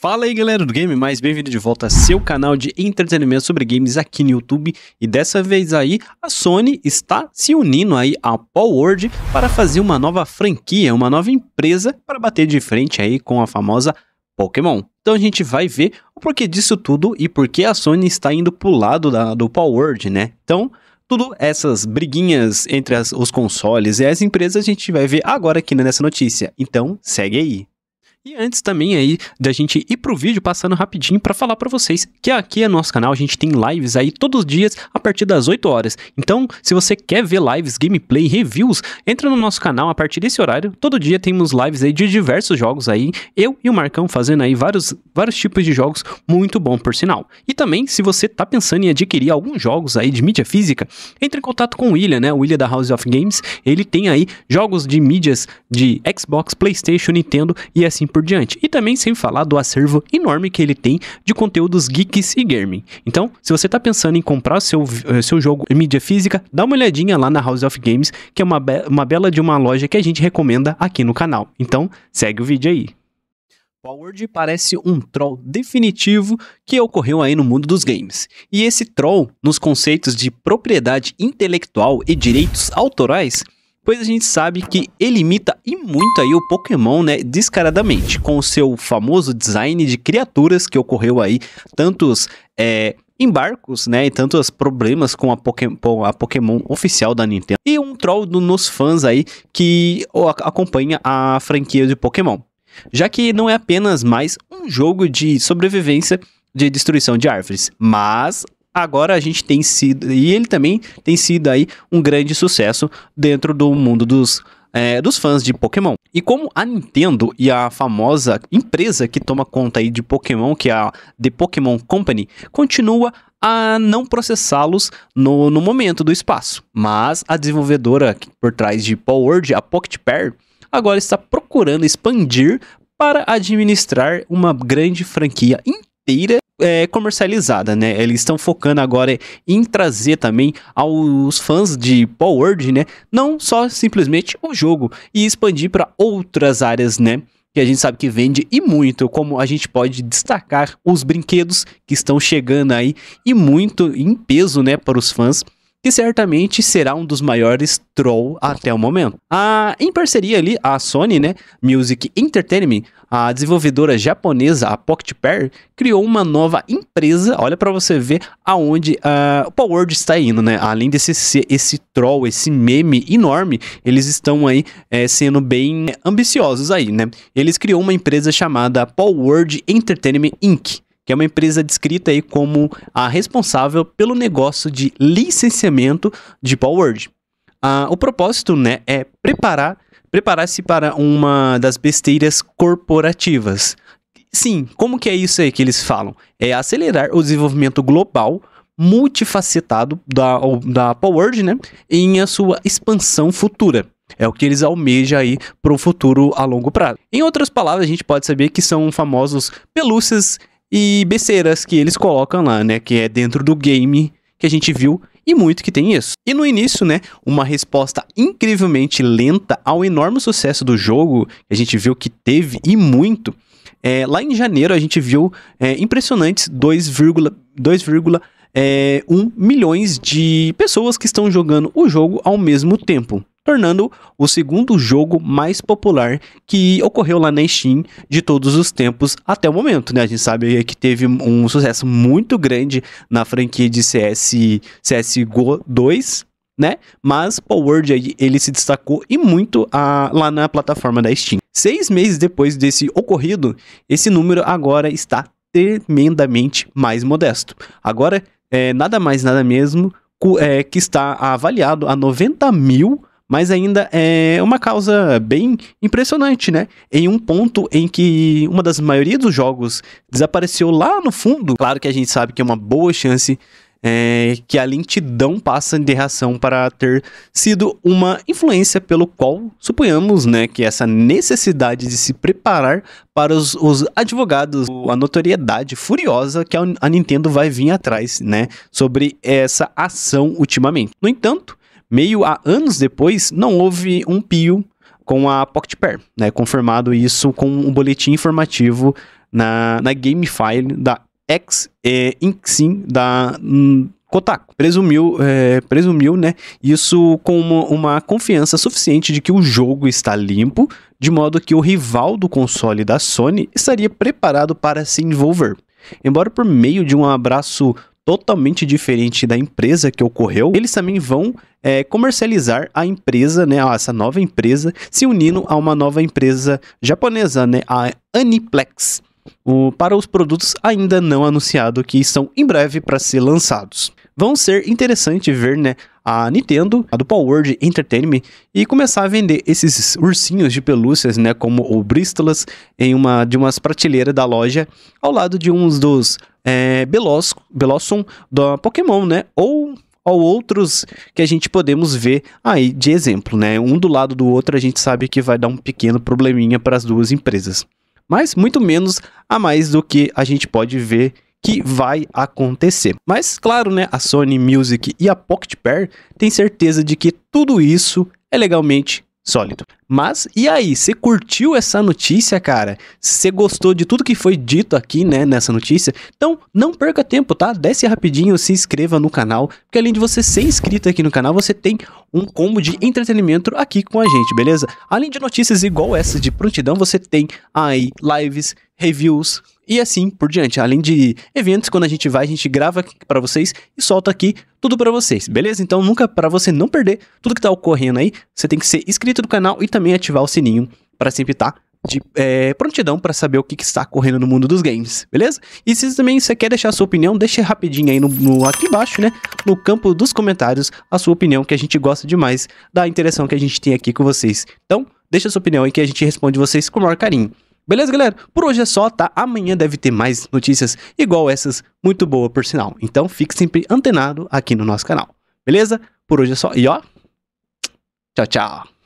Fala aí galera do game, mais bem-vindo de volta ao seu canal de entretenimento sobre games aqui no YouTube e dessa vez aí a Sony está se unindo aí a Paul Word para fazer uma nova franquia, uma nova empresa para bater de frente aí com a famosa Pokémon. Então a gente vai ver o porquê disso tudo e por que a Sony está indo pro lado da, do Paul Word, né? Então tudo essas briguinhas entre as, os consoles e as empresas a gente vai ver agora aqui nessa notícia. Então segue aí. E antes também aí da gente ir pro vídeo passando rapidinho para falar para vocês que aqui é nosso canal, a gente tem lives aí todos os dias a partir das 8 horas. Então, se você quer ver lives, gameplay, reviews, entra no nosso canal a partir desse horário. Todo dia temos lives aí de diversos jogos aí, eu e o Marcão fazendo aí vários vários tipos de jogos, muito bom por sinal. E também, se você tá pensando em adquirir alguns jogos aí de mídia física, entre em contato com o William, né? O William da House of Games, ele tem aí jogos de mídias de Xbox, PlayStation, Nintendo e assim por diante. E também sem falar do acervo enorme que ele tem de conteúdos geeks e gaming. Então, se você está pensando em comprar seu, eh, seu jogo em mídia física, dá uma olhadinha lá na House of Games, que é uma, be uma bela de uma loja que a gente recomenda aqui no canal. Então, segue o vídeo aí. Forward parece um troll definitivo que ocorreu aí no mundo dos games. E esse troll, nos conceitos de propriedade intelectual e direitos autorais, pois a gente sabe que ele imita e muito aí o Pokémon, né, descaradamente, com o seu famoso design de criaturas que ocorreu aí tantos é, embarcos, né, e tantos problemas com a, Pokémon, a Pokémon oficial da Nintendo. E um troll do, nos fãs aí que acompanha a franquia de Pokémon. Já que não é apenas mais um jogo de sobrevivência de destruição de árvores, mas agora a gente tem sido, e ele também tem sido aí um grande sucesso dentro do mundo dos, é, dos fãs de Pokémon. E como a Nintendo e a famosa empresa que toma conta aí de Pokémon, que é a The Pokémon Company, continua a não processá-los no, no momento do espaço. Mas a desenvolvedora por trás de Power, a Pocket Pair, agora está procurando expandir para administrar uma grande franquia inteira é, comercializada, né? Eles estão focando agora em trazer também aos fãs de Power Word, né? Não só simplesmente o jogo e expandir para outras áreas, né? que a gente sabe que vende e muito, como a gente pode destacar os brinquedos que estão chegando aí e muito em peso, né, para os fãs que certamente será um dos maiores troll até o momento. Ah, em parceria ali, a Sony, né, Music Entertainment, a desenvolvedora japonesa, a Pocket Pair, criou uma nova empresa, olha para você ver aonde uh, o Power Word está indo, né? Além desse esse troll, esse meme enorme, eles estão aí é, sendo bem ambiciosos aí, né? Eles criou uma empresa chamada Power Word Entertainment Inc., que é uma empresa descrita aí como a responsável pelo negócio de licenciamento de Powerword. Ah, o propósito né, é preparar preparar-se para uma das besteiras corporativas. Sim, como que é isso aí que eles falam? É acelerar o desenvolvimento global multifacetado da, da Powerword, né, em a sua expansão futura. É o que eles almejam aí para o futuro a longo prazo. Em outras palavras, a gente pode saber que são famosos pelúcias e besteiras que eles colocam lá, né? Que é dentro do game que a gente viu e muito que tem isso. E no início, né, uma resposta incrivelmente lenta ao enorme sucesso do jogo que a gente viu que teve e muito. É, lá em janeiro a gente viu é, impressionantes 2,1 é, milhões de pessoas que estão jogando o jogo ao mesmo tempo tornando o segundo jogo mais popular que ocorreu lá na Steam de todos os tempos até o momento, né? A gente sabe que teve um sucesso muito grande na franquia de CS, CSGO 2, né? Mas World Word ele se destacou e muito a, ah, lá na plataforma da Steam. Seis meses depois desse ocorrido, esse número agora está tremendamente mais modesto. Agora, é, nada mais, nada mesmo, é, que está avaliado a 90 mil mas ainda é uma causa bem impressionante, né? Em um ponto em que uma das maioria dos jogos desapareceu lá no fundo. Claro que a gente sabe que é uma boa chance é, que a lentidão passa de reação para ter sido uma influência pelo qual suponhamos né, que essa necessidade de se preparar para os, os advogados, a notoriedade furiosa que a, a Nintendo vai vir atrás né, sobre essa ação ultimamente. No entanto, meio a anos depois, não houve um pio com a Pocket Pair, né? Confirmado isso com um boletim informativo na, na Gamefile da x é, da hum, Kotaku. Presumiu, é, presumiu, né? Isso com uma, uma, confiança suficiente de que o jogo está limpo, de modo que o rival do console da Sony estaria preparado para se envolver. Embora por meio de um abraço totalmente diferente da empresa que ocorreu, eles também vão é, comercializar a empresa, né, essa nova empresa, se unindo a uma nova empresa japonesa, né, a Aniplex. O, para os produtos ainda não anunciados que estão em breve para ser lançados. Vão ser interessante ver né, a Nintendo, a do Power World Entertainment, e começar a vender esses ursinhos de pelúcias, né, como o Bristolas, em uma de umas prateleiras da loja, ao lado de uns dos é, Belos, da Pokémon, né, ou ou outros que a gente podemos ver aí de exemplo, né? Um do lado do outro a gente sabe que vai dar um pequeno probleminha para as duas empresas, mas muito menos a mais do que a gente pode ver que vai acontecer. Mas claro, né, a Sony Music e a Pocket Pair têm certeza de que tudo isso é legalmente sólido. Mas e aí, você curtiu essa notícia, cara? Você gostou de tudo que foi dito aqui, né, nessa notícia? Então, não perca tempo, tá? Desce rapidinho, se inscreva no canal, porque além de você ser inscrito aqui no canal, você tem um combo de entretenimento aqui com a gente, beleza? Além de notícias igual essa de prontidão, você tem aí lives reviews e assim por diante. Além de eventos, quando a gente vai, a gente grava para vocês e solta aqui tudo para vocês, beleza? Então, nunca para você não perder tudo que tá ocorrendo aí, você tem que ser inscrito no canal e também ativar o sininho para sempre estar tá de é, prontidão para saber o que, que, está correndo no mundo dos games, beleza? E se também você quer deixar a sua opinião, deixe rapidinho aí no, no, aqui embaixo, né? No campo dos comentários, a sua opinião, que a gente gosta demais da interação que a gente tem aqui com vocês. Então, deixa a sua opinião aí que a gente responde vocês com o maior carinho. Beleza, galera? Por hoje é só, tá? Amanhã deve ter mais notícias igual essas, muito boa por sinal. Então fique sempre antenado aqui no nosso canal. Beleza? Por hoje é só. E ó, tchau, tchau.